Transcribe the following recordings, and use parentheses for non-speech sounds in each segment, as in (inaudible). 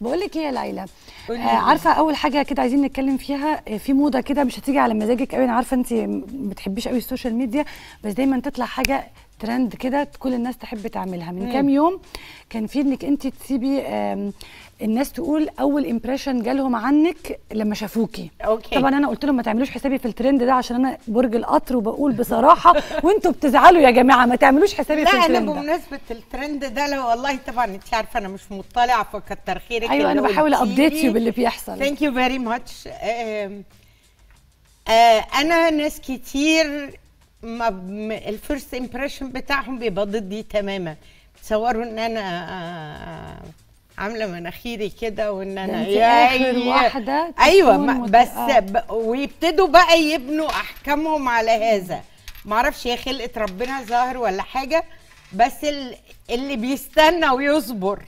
بقول لك ايه يا ليلى آه عارفه اول حاجه كده عايزين نتكلم فيها آه، في موضه كده مش هتيجي على مزاجك قوي انا عارفه انت ما بتحبيش قوي السوشيال ميديا بس دايما تطلع حاجه ترند كده كل الناس تحب تعملها من مم. كام يوم كان في انك انت تسيبي الناس تقول اول امبريشن جالهم عنك لما شافوكي أوكي. طبعا انا قلت لهم ما تعملوش حسابي في الترند ده عشان انا برج القطر وبقول بصراحه (laughs) وانتم بتزعلوا يا جماعه ما تعملوش حسابي في الترند لا انا بمناسبه الترند ده لو والله طبعا انت عارفه انا مش مطلعه فكتر خيرك ايوه انا بحاول ابديت يو باللي بيحصل ثانك يو فيري ماتش انا ناس كتير ما الفيرست امبريشن بتاعهم بيبقى ضدي تماما تصوروا ان انا آه، آه، عامله مناخيري كده وان انا يا واحده ايوه بس آه. ويبتدوا بقى يبنوا احكامهم على هذا معرفش هي خلقه ربنا ظاهر ولا حاجه بس اللي بيستنى ويصبر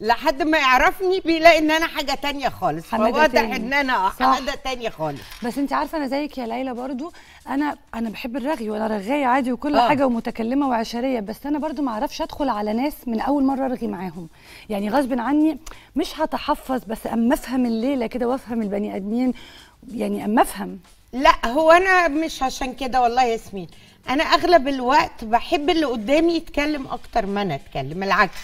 لحد ما يعرفني بيلاقي ان انا حاجه تانية خالص فواضح ان انا حاجه تانية خالص بس انت عارفه انا زيك يا ليلى برضو انا انا بحب الرغي وانا رغايه عادي وكل آه. حاجه ومتكلمه وعشريه بس انا برضو ما اعرفش ادخل على ناس من اول مره ارغي معاهم يعني غصب عني مش هتحفظ بس اما افهم الليله كده وافهم البني ادمين يعني اما افهم لا هو انا مش عشان كده والله يا ياسمين انا اغلب الوقت بحب اللي قدامي يتكلم اكتر ما انا اتكلم العكس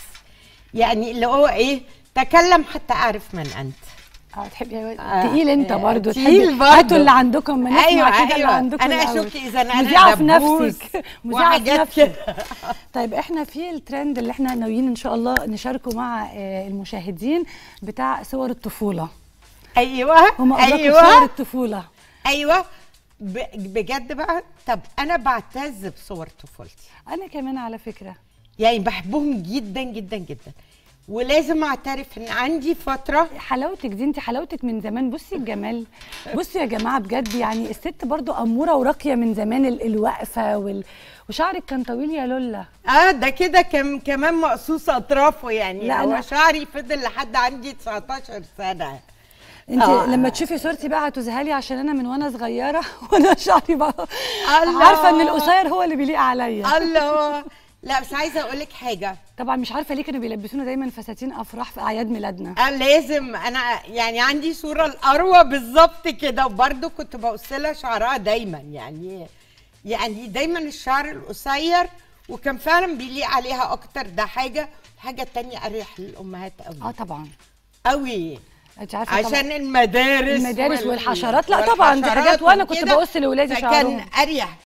يعني اللي هو ايه تكلم حتى اعرف من انت اه تحبي آه، تقيل انت آه، برضه تقيل هاتوا اللي عندكم من أيوة كده أيوة. اللي عندكم انا اشك اذا انا مذيعه في نفسك (laughs) مذيعه في نفسك طيب احنا في الترند اللي احنا ناويين ان شاء الله نشاركه مع آه، المشاهدين بتاع صور الطفوله ايوه هم ايوه صور الطفوله ايوه بجد بقى طب انا بعتز بصور طفولتي انا كمان على فكره يعني بحبهم جدا جدا جدا ولازم اعترف ان عندي فتره حلاوتك دي انت حلاوتك من زمان بصي الجمال بصوا يا جماعه بجد يعني الست برضو اموره وراقيه من زمان الوقفه وال... وشعرك كان طويل يا لولا اه ده كده كان كمان مقصوص اطرافه يعني لا هو شعري فضل لحد عندي 19 سنه انت آه. لما تشوفي صورتي بقى هتزهلي عشان انا من وانا صغيره (laughs) وانا شعري بقى الله. عارفه ان القصير هو اللي بيليق عليا الله (laughs) لا بس عايزه اقول لك حاجه طبعا مش عارفه ليه كانوا بيلبسونا دايما فساتين افراح في اعياد ميلادنا انا آه، لازم انا يعني عندي صوره الاروى بالظبط كده وبرده كنت بقص لها شعرها دايما يعني يعني دايما الشعر القصير وكان فعلا بيليق عليها اكتر ده حاجه الحاجه الثانيه اريح للامهات قوي اه طبعا قوي عارفه عشان طبعا. المدارس المدارس والحشرات لا طبعا دي حاجات وانا كنت بقص لاولادي شعرهم كان اريح